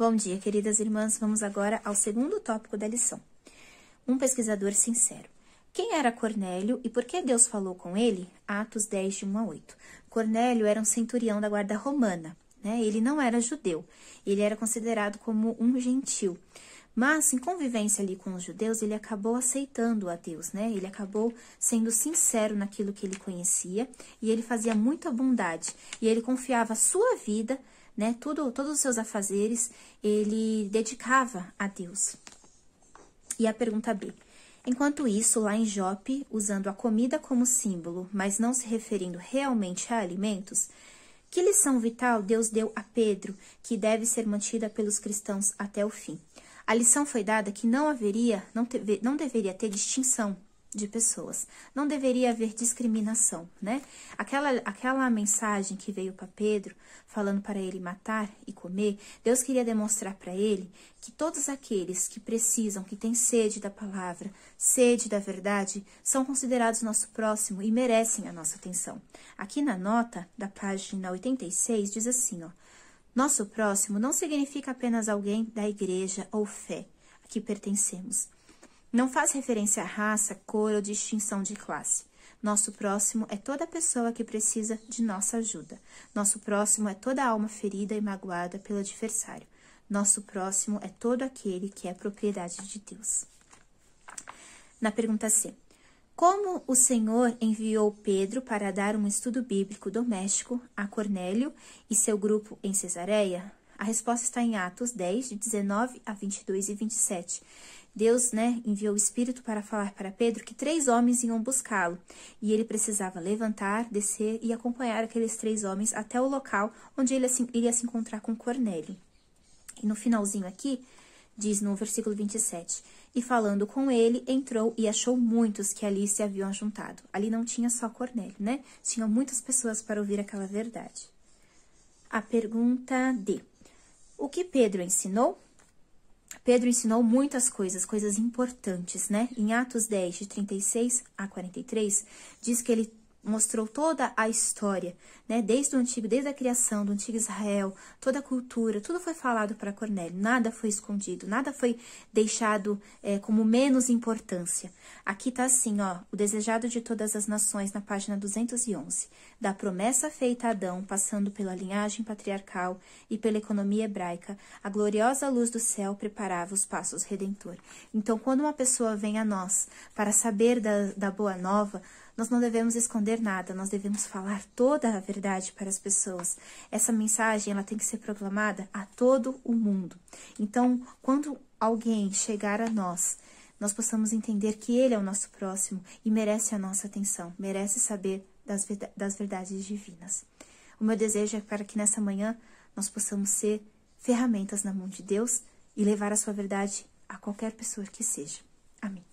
Bom dia, queridas irmãs. Vamos agora ao segundo tópico da lição. Um pesquisador sincero. Quem era Cornélio e por que Deus falou com ele? Atos 10, de 1 a 8. Cornélio era um centurião da guarda romana. Né? Ele não era judeu, ele era considerado como um gentil. Mas, em convivência ali com os judeus, ele acabou aceitando a Deus, né? Ele acabou sendo sincero naquilo que ele conhecia e ele fazia muita bondade. E ele confiava a sua vida né? Tudo, todos os seus afazeres ele dedicava a Deus. E a pergunta B. Enquanto isso, lá em Jope, usando a comida como símbolo, mas não se referindo realmente a alimentos, que lição vital Deus deu a Pedro, que deve ser mantida pelos cristãos até o fim? A lição foi dada que não haveria, não, teve, não deveria ter distinção de pessoas. Não deveria haver discriminação, né? Aquela, aquela mensagem que veio para Pedro, falando para ele matar e comer, Deus queria demonstrar para ele que todos aqueles que precisam, que têm sede da palavra, sede da verdade, são considerados nosso próximo e merecem a nossa atenção. Aqui na nota da página 86 diz assim, ó: Nosso próximo não significa apenas alguém da igreja ou fé a que pertencemos não faz referência à raça, cor ou distinção de classe. Nosso próximo é toda pessoa que precisa de nossa ajuda. Nosso próximo é toda alma ferida e magoada pelo adversário. Nosso próximo é todo aquele que é propriedade de Deus. Na pergunta C. Como o Senhor enviou Pedro para dar um estudo bíblico doméstico a Cornélio e seu grupo em Cesareia? A resposta está em Atos 10, de 19 a 22 e 27. Deus, né, enviou o Espírito para falar para Pedro que três homens iam buscá-lo e ele precisava levantar, descer e acompanhar aqueles três homens até o local onde ele iria se encontrar com Cornélio. E no finalzinho aqui, diz no versículo 27, e falando com ele, entrou e achou muitos que ali se haviam juntado. Ali não tinha só Cornélio, né? Tinham muitas pessoas para ouvir aquela verdade. A pergunta D. O que Pedro ensinou? Pedro ensinou muitas coisas, coisas importantes, né? Em Atos 10, de 36 a 43, diz que ele mostrou toda a história, né? Desde o antigo, desde a criação do antigo Israel, toda a cultura, tudo foi falado para Cornélio, nada foi escondido, nada foi deixado é, como menos importância. Aqui está assim, ó, o desejado de todas as nações na página 211, da promessa feita a Adão, passando pela linhagem patriarcal e pela economia hebraica, a gloriosa luz do céu preparava os passos redentor. Então, quando uma pessoa vem a nós para saber da, da boa nova, nós não devemos esconder nada, nós devemos falar toda a verdade para as pessoas. Essa mensagem ela tem que ser proclamada a todo o mundo. Então, quando alguém chegar a nós, nós possamos entender que ele é o nosso próximo e merece a nossa atenção, merece saber das, das verdades divinas. O meu desejo é para que nessa manhã nós possamos ser ferramentas na mão de Deus e levar a sua verdade a qualquer pessoa que seja. Amém.